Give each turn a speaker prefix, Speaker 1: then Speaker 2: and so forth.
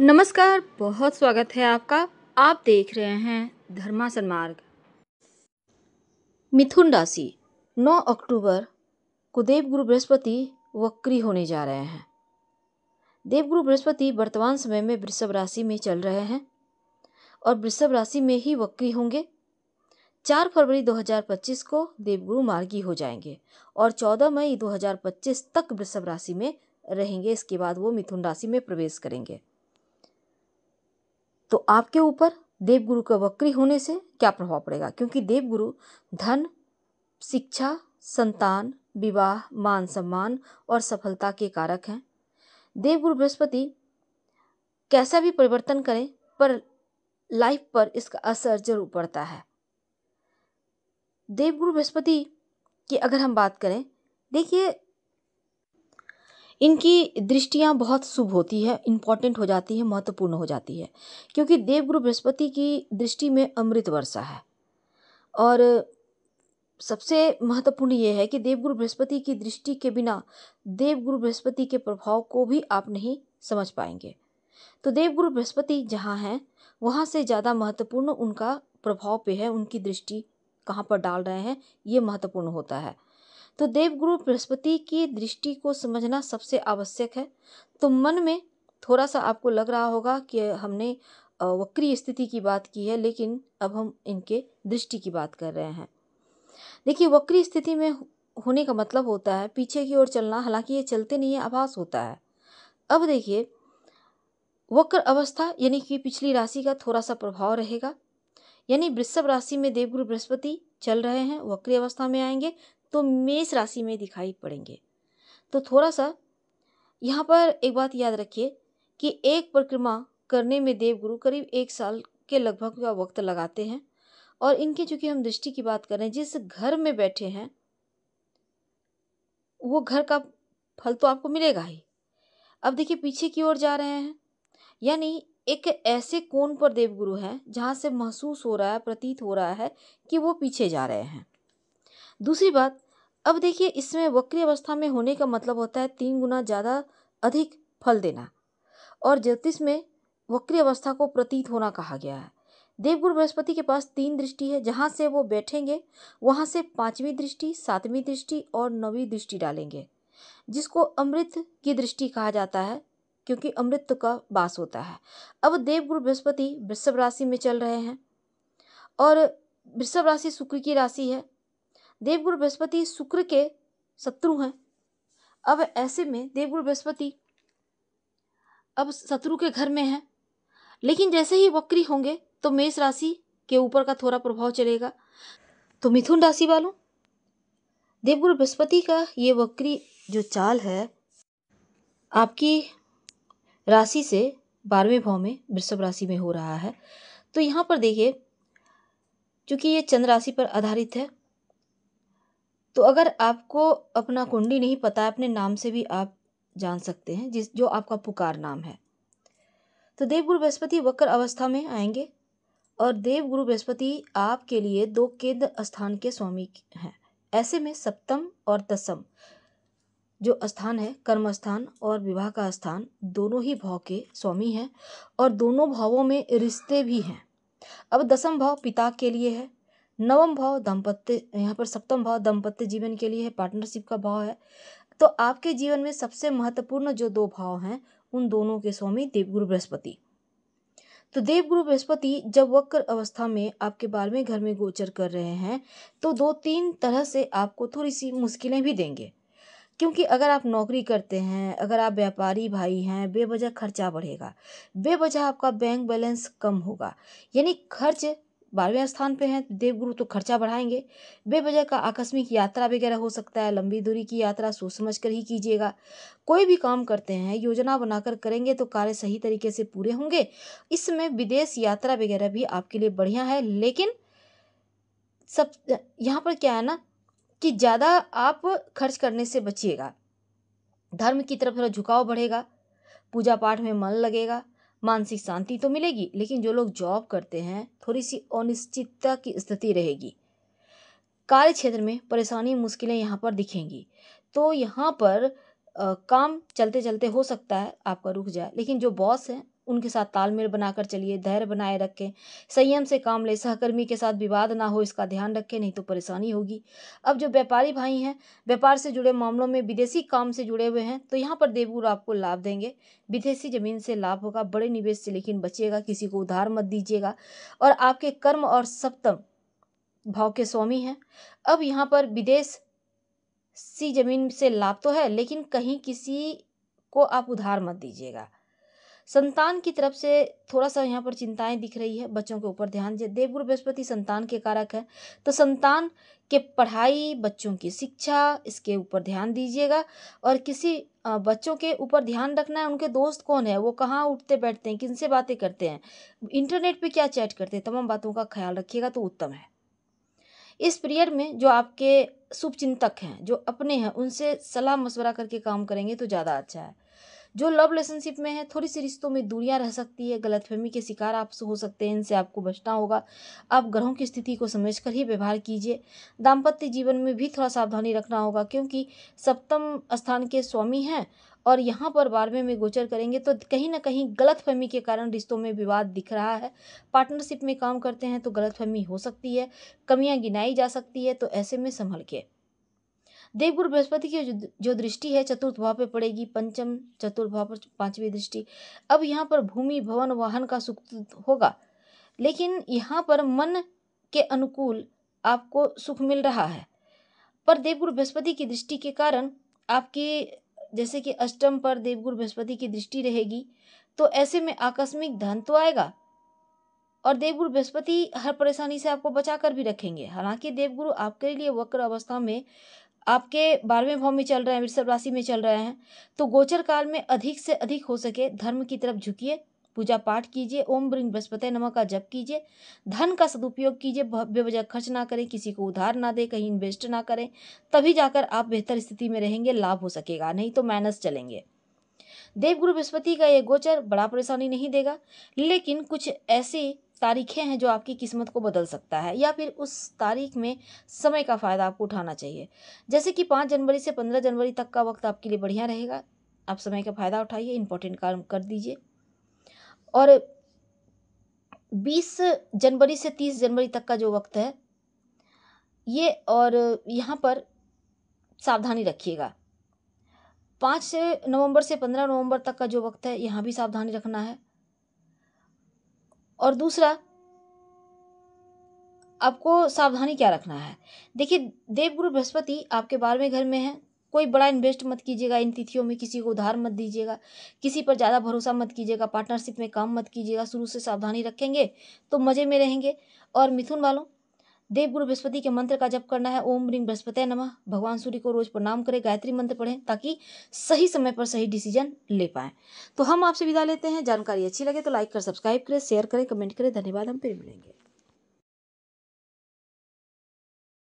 Speaker 1: नमस्कार बहुत स्वागत है आपका आप देख रहे हैं धर्मासन मार्ग मिथुन राशि 9 अक्टूबर को देव गुरु बृहस्पति वक्री होने जा रहे हैं देव गुरु बृहस्पति वर्तमान समय में वृषभ राशि में चल रहे हैं और वृषभ राशि में ही वक्री होंगे चार फरवरी 2025 को देवगुरु मार्गी हो जाएंगे और 14 मई 2025 तक वृषभ राशि में रहेंगे इसके बाद वो मिथुन राशि में प्रवेश करेंगे तो आपके ऊपर देवगुरु का वक्री होने से क्या प्रभाव पड़ेगा क्योंकि देवगुरु धन शिक्षा संतान विवाह मान सम्मान और सफलता के कारक हैं देवगुरु बृहस्पति कैसा भी परिवर्तन करें पर लाइफ पर इसका असर जरूर पड़ता है देवगुरु बृहस्पति की अगर हम बात करें देखिए इनकी दृष्टियाँ बहुत शुभ होती है इम्पॉर्टेंट हो जाती है महत्वपूर्ण हो जाती है क्योंकि देवगुरु बृहस्पति की दृष्टि में अमृत वर्षा है और सबसे महत्वपूर्ण ये है कि देवगुरु बृहस्पति की दृष्टि के बिना देवगुरु बृहस्पति के प्रभाव को भी आप नहीं समझ पाएंगे तो देवगुरु बृहस्पति जहाँ हैं वहाँ से ज़्यादा महत्वपूर्ण उनका प्रभाव पे है उनकी दृष्टि कहाँ पर डाल रहे हैं ये महत्वपूर्ण होता है तो देवगुरु बृहस्पति की दृष्टि को समझना सबसे आवश्यक है तो मन में थोड़ा सा आपको लग रहा होगा कि हमने वक्री स्थिति की बात की है लेकिन अब हम इनके दृष्टि की बात कर रहे हैं देखिए वक्री स्थिति में होने का मतलब होता है पीछे की ओर चलना हालांकि ये चलते नहीं है आभास होता है अब देखिए वक्र अवस्था यानी कि पिछली राशि का थोड़ा सा प्रभाव रहेगा यानी वृषभ राशि में देवगुरु बृहस्पति चल रहे हैं वक्री अवस्था में आएंगे तो मेष राशि में दिखाई पड़ेंगे तो थोड़ा सा यहाँ पर एक बात याद रखिए कि एक परिक्रमा करने में देवगुरु करीब एक साल के लगभग का वक्त लगाते हैं और इनके चूंकि हम दृष्टि की बात करें जिस घर में बैठे हैं वो घर का फल तो आपको मिलेगा ही अब देखिए पीछे की ओर जा रहे हैं यानी एक ऐसे कोण पर देवगुरु हैं जहाँ से महसूस हो रहा है प्रतीत हो रहा है कि वो पीछे जा रहे हैं दूसरी बात अब देखिए इसमें वक्री अवस्था में होने का मतलब होता है तीन गुना ज़्यादा अधिक फल देना और ज्योतिष में वक्री अवस्था को प्रतीत होना कहा गया है देवगुरु बृहस्पति के पास तीन दृष्टि है जहाँ से वो बैठेंगे वहाँ से पाँचवीं दृष्टि सातवीं दृष्टि और नौवीं दृष्टि डालेंगे जिसको अमृत की दृष्टि कहा जाता है क्योंकि अमृत का वास होता है अब देवगुरु बृहस्पति वृषभ राशि में चल रहे हैं और वृषभ राशि शुक्र की राशि है देवगुरु बृहस्पति शुक्र के शत्रु हैं अब ऐसे में देवगुरु बृहस्पति अब शत्रु के घर में है लेकिन जैसे ही वक्री होंगे तो मेष राशि के ऊपर का थोड़ा प्रभाव चलेगा तो मिथुन राशि वालों देवगुरु बृहस्पति का ये वक्री जो चाल है आपकी राशि से बारहवें भाव में वृषभ राशि में हो रहा है तो यहाँ पर देखिए क्योंकि ये चंद्र राशि पर आधारित है तो अगर आपको अपना कुंडी नहीं पता है अपने नाम से भी आप जान सकते हैं जिस जो आपका पुकार नाम है तो देवगुरु बृहस्पति वक्र अवस्था में आएंगे और देवगुरु बृहस्पति आपके लिए दो केंद्र स्थान के स्वामी हैं ऐसे में सप्तम और दसम जो स्थान है कर्म स्थान और विवाह का स्थान दोनों ही भाव के स्वामी हैं और दोनों भावों में रिश्ते भी हैं अब दसम भाव पिता के लिए है नवम भाव दाम्पत्य यहाँ पर सप्तम भाव दाम्पत्य जीवन के लिए है पार्टनरशिप का भाव है तो आपके जीवन में सबसे महत्वपूर्ण जो दो भाव हैं उन दोनों के स्वामी देवगुरु बृहस्पति तो देवगुरु बृहस्पति जब वक्र अवस्था में आपके बारहवें घर में गोचर कर रहे हैं तो दो तीन तरह से आपको थोड़ी सी मुश्किलें भी देंगे क्योंकि अगर आप नौकरी करते हैं अगर आप व्यापारी भाई हैं बेवजह खर्चा बढ़ेगा बेवजह आपका बैंक बैलेंस कम होगा यानी खर्च बारहवें स्थान पे हैं देवगुरु तो खर्चा बढ़ाएंगे बेवजह का आकस्मिक यात्रा वगैरह हो सकता है लंबी दूरी की यात्रा सोच समझ कर ही कीजिएगा कोई भी काम करते हैं योजना बनाकर करेंगे तो कार्य सही तरीके से पूरे होंगे इसमें विदेश यात्रा वगैरह भी आपके लिए बढ़िया है लेकिन सब यहाँ पर क्या है ना कि ज़्यादा आप खर्च करने से बचिएगा धर्म की तरफ थोड़ा झुकाव बढ़ेगा पूजा पाठ में मन लगेगा मानसिक शांति तो मिलेगी लेकिन जो लोग जॉब करते हैं थोड़ी सी अनिश्चितता की स्थिति रहेगी कार्य क्षेत्र में परेशानी मुश्किलें यहाँ पर दिखेंगी तो यहाँ पर आ, काम चलते चलते हो सकता है आपका रुक जाए लेकिन जो बॉस हैं उनके साथ तालमेल बनाकर चलिए धैर्य बनाए रखें संयम से काम लें सहकर्मी के साथ विवाद ना हो इसका ध्यान रखें नहीं तो परेशानी होगी अब जो व्यापारी भाई हैं व्यापार से जुड़े मामलों में विदेशी काम से जुड़े हुए हैं तो यहाँ पर देवगुरु आपको लाभ देंगे विदेशी ज़मीन से लाभ होगा बड़े निवेश से लेकिन बचिएगा किसी को उधार मत दीजिएगा और आपके कर्म और सप्तम भाव के स्वामी हैं अब यहाँ पर विदेश सी जमीन से लाभ तो है लेकिन कहीं किसी को आप उधार मत दीजिएगा संतान की तरफ से थोड़ा सा यहाँ पर चिंताएं दिख रही है बच्चों के ऊपर ध्यान दे देवगुरु बृहस्पति संतान के कारक है तो संतान के पढ़ाई बच्चों की शिक्षा इसके ऊपर ध्यान दीजिएगा और किसी बच्चों के ऊपर ध्यान रखना है उनके दोस्त कौन है वो कहाँ उठते बैठते हैं किनसे बातें करते हैं इंटरनेट पर क्या चैट करते हैं तमाम बातों का ख्याल रखिएगा तो उत्तम है इस पीरियड में जो आपके शुभ हैं जो अपने हैं उनसे सलाह मशवरा करके काम करेंगे तो ज़्यादा अच्छा है जो लव रिलेशनशिप में है थोड़ी सी रिश्तों में दूरियाँ रह सकती है गलतफहमी के शिकार आप हो सकते हैं इनसे आपको बचना होगा आप ग्रहों की स्थिति को समझ कर ही व्यवहार कीजिए दाम्पत्य जीवन में भी थोड़ा सावधानी रखना होगा क्योंकि सप्तम स्थान के स्वामी हैं और यहाँ पर बारहवें में गोचर करेंगे तो कहीं ना कहीं गलतफहमी के कारण रिश्तों में विवाद दिख रहा है पार्टनरशिप में काम करते हैं तो गलतफहमी हो सकती है कमियाँ गिनाई जा सकती है तो ऐसे में संभल के देवगुरु बृहस्पति की जो दृष्टि है चतुर्थ भाव पे पड़ेगी पंचम चतुर्थ भाव पर पांचवी दृष्टि अब यहाँ पर भूमि भवन वाहन का सुख होगा लेकिन यहाँ पर मन के अनुकूल आपको सुख मिल रहा है पर देवगुरु बृहस्पति की दृष्टि के कारण आपके जैसे कि अष्टम पर देवगुरु बृहस्पति की दृष्टि रहेगी तो ऐसे में आकस्मिक धन तो आएगा और देवगुरु बृहस्पति हर परेशानी से आपको बचा कर भी रखेंगे हालांकि देवगुरु आपके लिए वक्र अवस्था में आपके बारहवें भाव में चल रहे हैं वृषभ राशि में चल रहे हैं तो गोचर काल में अधिक से अधिक हो सके धर्म की तरफ झुकिए पूजा पाठ कीजिए ओम ब्रिंग बृहस्पति नमः का जप कीजिए धन का सदुपयोग कीजिए बेवजह खर्च ना करें किसी को उधार ना दें कहीं इन्वेस्ट ना करें तभी जाकर आप बेहतर स्थिति में रहेंगे लाभ हो सकेगा नहीं तो माइनस चलेंगे देवगुरु बृहस्पति का ये गोचर बड़ा परेशानी नहीं देगा लेकिन कुछ ऐसी तारीखें हैं जो आपकी किस्मत को बदल सकता है या फिर उस तारीख में समय का फ़ायदा आपको उठाना चाहिए जैसे कि पाँच जनवरी से पंद्रह जनवरी तक का वक्त आपके लिए बढ़िया रहेगा आप समय का फ़ायदा उठाइए इम्पोर्टेंट काम कर दीजिए और बीस जनवरी से तीस जनवरी तक का जो वक्त है ये और यहाँ पर सावधानी रखिएगा पाँच नवंबर से पंद्रह नवंबर तक का जो वक्त है यहाँ भी सावधानी रखना है और दूसरा आपको सावधानी क्या रखना है देखिए देवगुरु बृहस्पति आपके बारहवें घर में है कोई बड़ा इन्वेस्ट मत कीजिएगा इन तिथियों में किसी को उधार मत दीजिएगा किसी पर ज़्यादा भरोसा मत कीजिएगा पार्टनरशिप में काम मत कीजिएगा शुरू से सावधानी रखेंगे तो मज़े में रहेंगे और मिथुन वालों देव गुरु बृहस्पति के मंत्र का जप करना है ओम रिंग बृहस्पति नमः भगवान सूर्य को रोज प्रणाम करें गायत्री मंत्र पढ़ें ताकि सही समय पर सही डिसीजन ले पाएँ तो हम आपसे विदा लेते हैं जानकारी अच्छी लगे तो लाइक कर सब्सक्राइब करें शेयर करें कमेंट करें धन्यवाद हम फिर मिलेंगे